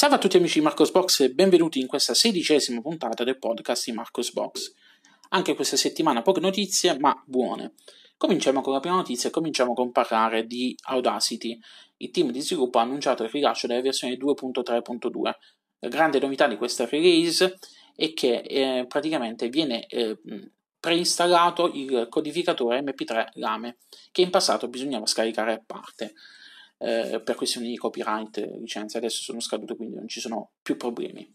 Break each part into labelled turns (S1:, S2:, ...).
S1: Salve a tutti amici di Marcosbox e benvenuti in questa sedicesima puntata del podcast di Marcosbox. Anche questa settimana poche notizie, ma buone. Cominciamo con la prima notizia e cominciamo con parlare di Audacity. Il team di sviluppo ha annunciato il rilascio della versione 2.3.2. La grande novità di questa release è che eh, praticamente viene eh, preinstallato il codificatore MP3 Lame, che in passato bisognava scaricare a parte eh, per questioni di copyright, licenze, eh, adesso sono scadute quindi non ci sono più problemi.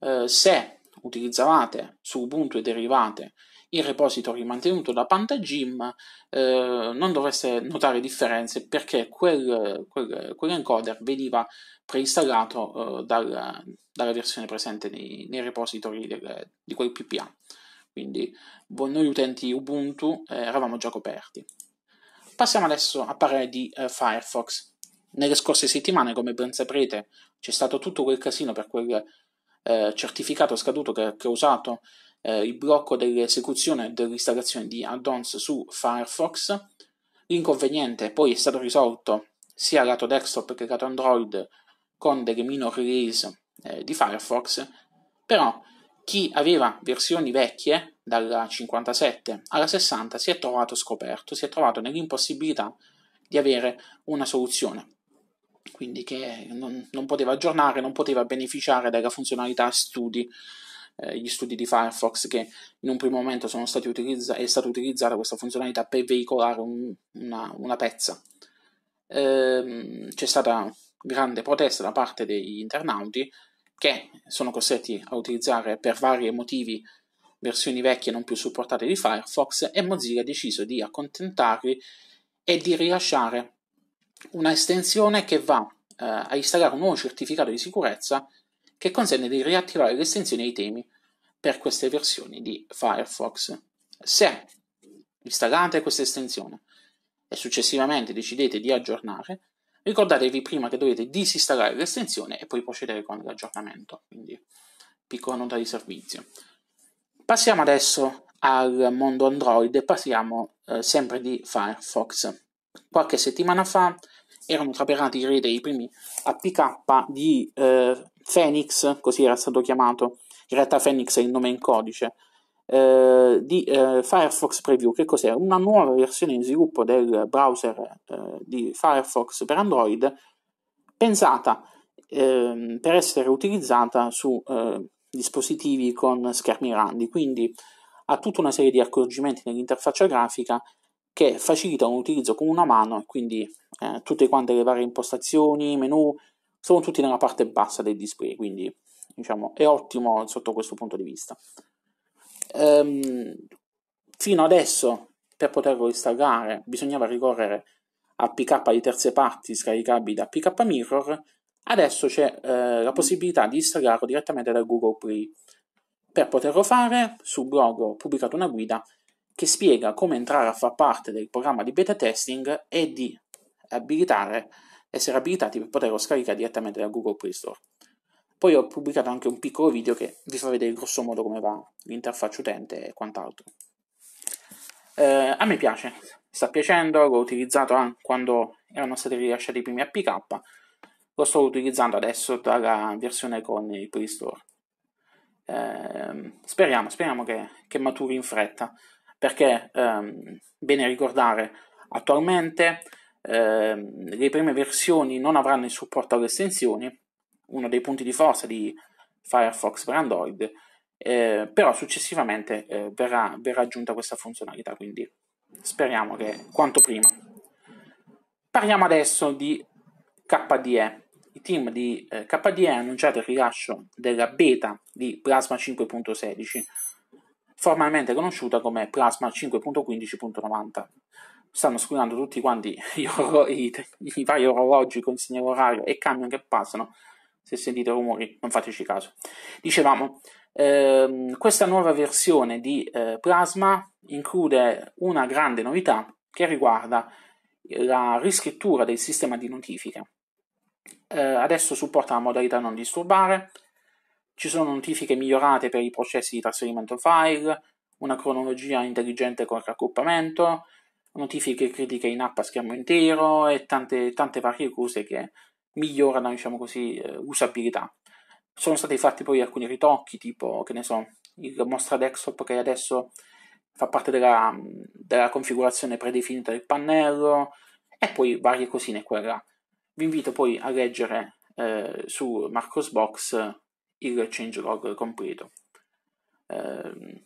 S1: Eh, se utilizzavate su Ubuntu e derivate il repository mantenuto da Pantagim, eh, non dovreste notare differenze perché quel, quel, quell'encoder veniva preinstallato eh, dal, dalla versione presente nei, nei repository del, di quel PPA. Quindi noi utenti Ubuntu eh, eravamo già coperti. Passiamo adesso a parlare di eh, Firefox. Nelle scorse settimane, come ben saprete, c'è stato tutto quel casino per quel eh, certificato scaduto che ha causato eh, il blocco dell'esecuzione e dell'installazione di add-ons su Firefox. L'inconveniente poi è stato risolto sia lato desktop che lato Android con delle minor release eh, di Firefox, però chi aveva versioni vecchie dalla 57 alla 60 si è trovato scoperto, si è trovato nell'impossibilità di avere una soluzione quindi che non, non, poteva aggiornare, non poteva beneficiare della funzionalità studi, eh, gli studi di Firefox che in un primo momento utilizza- è stata utilizzata questa funzionalità per veicolare un, una, una, pezza. Ehm, c'è stata grande protesta da parte degli internauti che sono costretti a utilizzare per vari motivi versioni vecchie non più supportate di Firefox e Mozilla ha deciso di accontentarli e di rilasciare una estensione che va eh, a installare un nuovo certificato di sicurezza che consente di riattivare le estensioni ai temi per queste versioni di Firefox. Se installate questa estensione e successivamente decidete di aggiornare, ricordatevi prima che dovete disinstallare l'estensione e poi procedere con l'aggiornamento. Quindi, piccola nota di servizio. Passiamo adesso al mondo Android e parliamo eh, sempre di Firefox. Qualche settimana fa erano trapelati i re dei primi APK di eh, Phoenix, così era stato chiamato, in realtà Phoenix è il nome in codice, eh, di eh, Firefox Preview, che cos'è? Una nuova versione in sviluppo del browser eh, di Firefox per Android, pensata ehm, per essere utilizzata su eh, dispositivi con schermi randi, quindi ha tutta una serie di accorgimenti nell'interfaccia grafica che facilita un utilizzo con una mano e quindi eh, tutte quante le varie impostazioni, menu, sono tutti nella parte bassa del display, quindi diciamo è ottimo sotto questo punto di vista. Ehm, fino adesso per poterlo installare bisognava ricorrere a PK di terze parti scaricabili da PK Mirror, adesso c'è eh, la possibilità di installarlo direttamente da Google Play. Per poterlo fare, sul blog ho pubblicato una guida che spiega come entrare a far parte del programma di beta testing e di essere abilitati per poterlo scaricare direttamente da Google Play Store. Poi ho pubblicato anche un piccolo video che vi fa vedere grossomodo come va l'interfaccia utente e quant'altro. Eh, a me piace, sta piacendo, l'ho utilizzato anche quando erano stati rilasciati i primi APK, lo sto utilizzando adesso dalla versione con il Play Store. Eh, speriamo, speriamo che, che maturi in fretta perché ehm, bene ricordare attualmente ehm, le prime versioni non avranno il supporto alle estensioni, uno dei punti di forza di Firefox per Android, eh, però successivamente eh, verrà, verrà aggiunta questa funzionalità, quindi speriamo che quanto prima. Parliamo adesso di KDE. I team di eh, KDE ha annunciato il rilascio della beta di Plasma 5.16 formalmente conosciuta come Plasma 5.15.90. Stanno squillando tutti quanti gli orrori, i, i vari orologi con segnale orario e camion che passano. Se sentite rumori, non fateci caso. Dicevamo, ehm, questa nuova versione di eh, Plasma include una grande novità che riguarda eh, la riscrittura del sistema di notifiche. Eh, adesso supporta la modalità non disturbare, ci sono notifiche migliorate per i processi di trasferimento file, una cronologia intelligente con raggruppamento, notifiche critiche in app a schermo intero e tante, tante varie cose che migliorano, diciamo così, eh, usabilità. Sono stati fatti poi alcuni ritocchi, tipo, che ne so, il mostra desktop che adesso fa parte della, della configurazione predefinita del pannello e poi varie cosine qua Vi invito poi a leggere eh, su Marcosbox il changelog completo. Eh,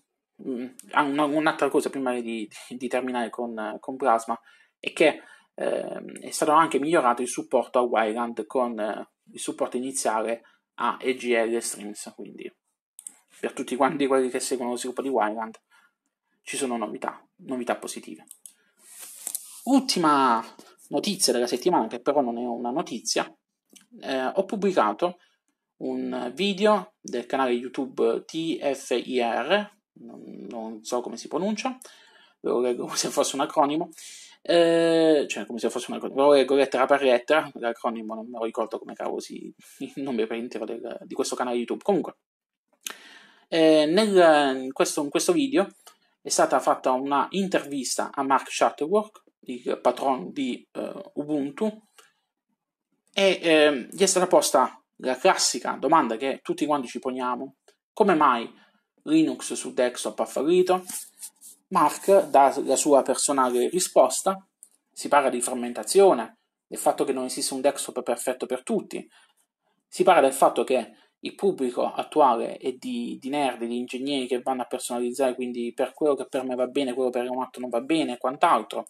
S1: un'altra cosa prima di, di terminare con, con, Plasma è che eh, è stato anche migliorato il supporto a Wireland con eh, il supporto iniziale a EGL Streams, quindi per tutti quanti quelli che seguono lo sviluppo di Wireland ci sono novità, novità positive. Ultima notizia della settimana, che però non è una notizia, eh, ho pubblicato un video del canale YouTube TFIR, non so come si pronuncia, ve lo leggo come se fosse un acronimo, eh, cioè come se fosse un acronimo, ve lo leggo lettera per lettera, l'acronimo non me lo ricordo come cavo si, il nome per intero del, di questo canale YouTube. Comunque, eh, nel, in, questo, in questo video è stata fatta una intervista a Mark Shuttleworth, il patron di eh, Ubuntu, e ehm, gli è stata posta la classica domanda che tutti quanti ci poniamo, come mai Linux su desktop ha fallito? Mark dà la sua personale risposta, si parla di frammentazione, del fatto che non esiste un desktop perfetto per tutti, si parla del fatto che il pubblico attuale è di, di nerd, di ingegneri che vanno a personalizzare, quindi per quello che per me va bene, quello per Remoto non va bene e quant'altro.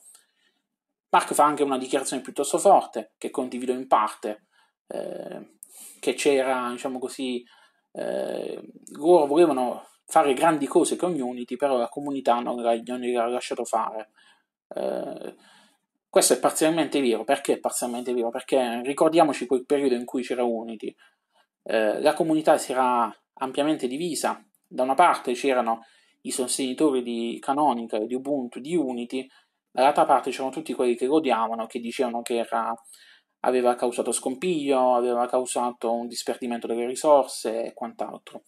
S1: Mark fa anche una dichiarazione piuttosto forte, che condivido in parte, eh, che c'era, diciamo così, eh, loro volevano fare grandi cose con Unity, però la comunità non, la, gliela ha lasciato fare. Eh, questo è parzialmente vero, perché è parzialmente vero? Perché ricordiamoci quel periodo in cui c'era Unity. Eh, la comunità si era ampiamente divisa, da una parte c'erano i sostenitori di Canonical, di Ubuntu, di Unity, dall'altra parte c'erano tutti quelli che lo odiavano, che dicevano che era aveva causato scompiglio, aveva causato un disperdimento delle risorse e quant'altro.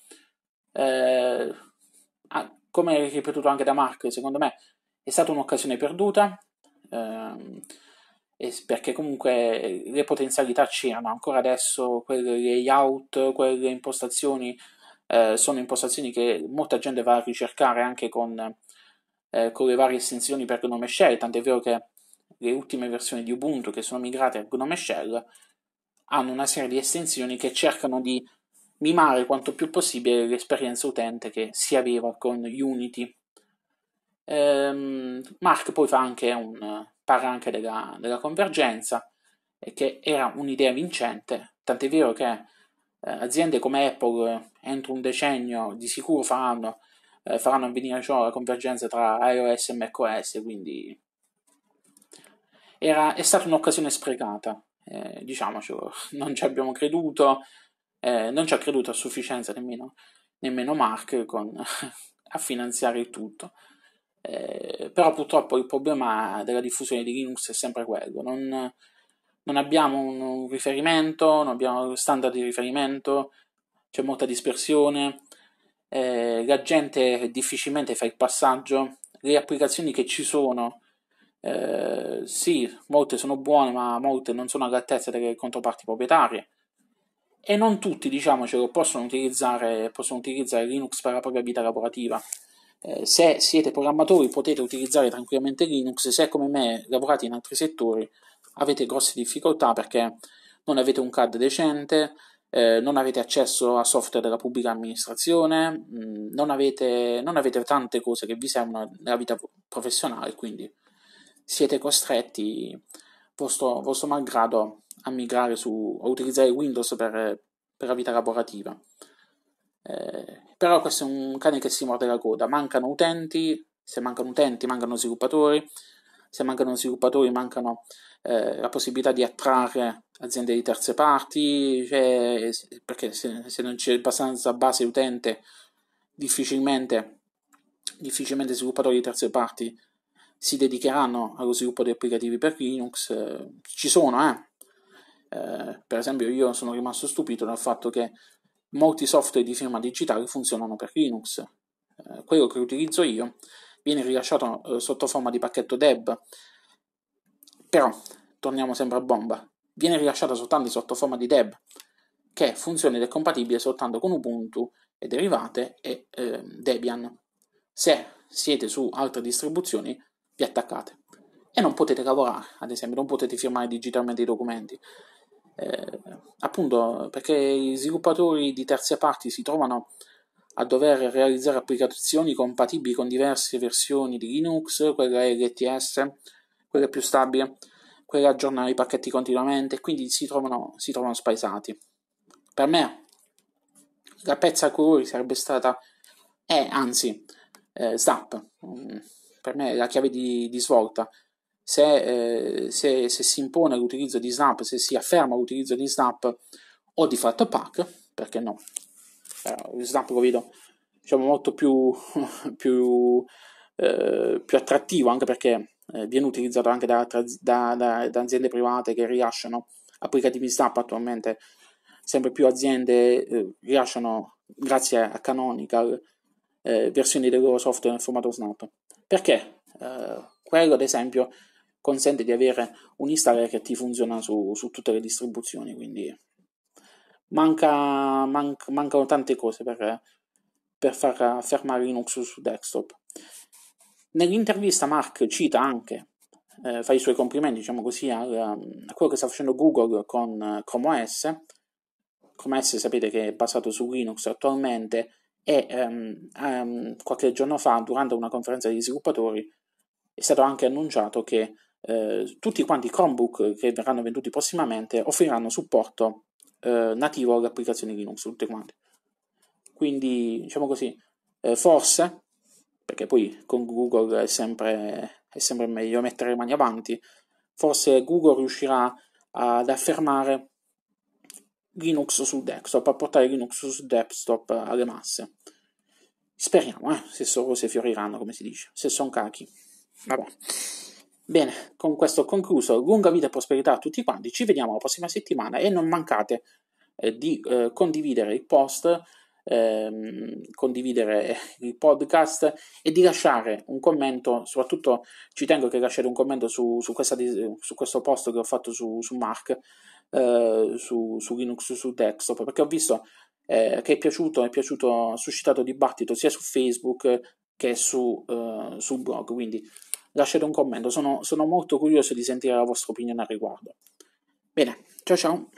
S1: Eh, come ripetuto anche da Mark, secondo me è stata un'occasione perduta, ehm, perché comunque le potenzialità c'erano, ancora adesso quel layout, quelle impostazioni eh, sono impostazioni che molta gente va a ricercare anche con, eh, con le varie estensioni per nome share, tant'è vero che le ultime versioni di Ubuntu che sono migrate a Gnome Shell hanno una serie di estensioni che cercano di mimare quanto più possibile l'esperienza utente che si aveva con Unity. Ehm, Mark poi fa anche un, parla anche della, della convergenza, che era un'idea vincente, tant'è vero che eh, aziende come Apple eh, entro un decennio di sicuro faranno, eh, faranno avvenire ciò la convergenza tra iOS e macOS, quindi era, è stata un'occasione sprecata, eh, diciamocelo, non ci abbiamo creduto, eh, non ci ha creduto a sufficienza nemmeno, nemmeno Mark con, a finanziare il tutto. Eh, però purtroppo il problema della diffusione di Linux è sempre quello, non, non abbiamo un riferimento, non abbiamo standard di riferimento, c'è molta dispersione, eh, la gente difficilmente fa il passaggio, le applicazioni che ci sono eh, sì, molte sono buone, ma molte non sono all'altezza delle controparti proprietarie. E non tutti, diciamocelo, possono utilizzare, possono utilizzare Linux per la propria vita lavorativa. Eh, se siete programmatori potete utilizzare tranquillamente Linux, se come me lavorate in altri settori avete grosse difficoltà perché non avete un CAD decente, eh, non avete accesso a software della pubblica amministrazione, mh, mm, non, avete, non avete tante cose che vi servono nella vita professionale, quindi siete costretti, vostro, vostro malgrado, a migrare su, a utilizzare Windows per, per la vita lavorativa. Eh, però questo è un cane che si morde la coda, mancano utenti, se mancano utenti mancano sviluppatori, se mancano sviluppatori mancano eh, la possibilità di attrarre aziende di terze parti, cioè, perché se, se, non c'è abbastanza base utente difficilmente, difficilmente sviluppatori di terze parti si dedicheranno allo sviluppo di applicativi per Linux, eh, ci sono, eh. eh. Per esempio io sono rimasto stupito dal fatto che molti software di firma digitale funzionano per Linux. Eh, quello che utilizzo io viene rilasciato eh, sotto forma di pacchetto deb, però, torniamo sempre a bomba, viene rilasciato soltanto sotto forma di deb, che funziona ed è compatibile soltanto con Ubuntu e derivate e ehm, Debian. Se siete su altre distribuzioni vi attaccate e non potete lavorare, ad esempio, non potete firmare digitalmente i documenti. Eh, appunto perché i sviluppatori di terze parti si trovano a dover realizzare applicazioni compatibili con diverse versioni di Linux, quella LTS, quella più stabile, quella aggiornano i pacchetti continuamente, quindi si trovano, si trovano spaesati. Per me la pezza a colori sarebbe stata, eh, anzi, eh, Snap per me è la chiave di, di svolta. Se, eh, se, se, si impone l'utilizzo di snap, se si afferma l'utilizzo di snap o di fatto pack, perché no? Eh, snap lo vedo diciamo, molto più, più, eh, più attrattivo, anche perché eh, viene utilizzato anche da, da, da, da, aziende private che rilasciano applicativi snap attualmente. Sempre più aziende eh, rilasciano, grazie a Canonical, eh, versioni del loro software nel formato snap. Perché eh, quello, ad esempio, consente di avere un installer che ti funziona su, su tutte le distribuzioni, quindi manca, manca, mancano tante cose per, per far fermare Linux su desktop. Nell'intervista Mark cita anche, eh, fa i suoi complimenti, diciamo così, a, a quello che sta facendo Google con eh, Chrome OS. Chrome OS sapete che è basato su Linux attualmente, e um, um, qualche giorno fa, durante una conferenza di sviluppatori, è stato anche annunciato che eh, tutti quanti i Chromebook che verranno venduti prossimamente offriranno supporto eh, nativo alle applicazioni Linux, tutte quante. Quindi, diciamo così, eh, forse, perché poi con Google è sempre, è sempre meglio mettere le mani avanti, forse Google riuscirà ad affermare Linux sul desktop, a portare Linux sul desktop alle masse. Speriamo, eh, se solo se fioriranno, come si dice, se sono cachi. Vabbè. Bene, con questo ho concluso. Lunga vita e prosperità a tutti quanti. Ci vediamo la prossima settimana e non mancate eh, di eh, condividere il post ehm, condividere il podcast e di lasciare un commento, soprattutto ci tengo che lasciare un commento su, su, questa, su questo post che ho fatto su, su Mark, eh, su, su Linux, su desktop, perché ho visto eh, che è piaciuto, è piaciuto, ha suscitato dibattito sia su Facebook che su, eh, su blog, quindi lasciate un commento, sono, sono molto curioso di sentire la vostra opinione al riguardo. Bene, ciao ciao!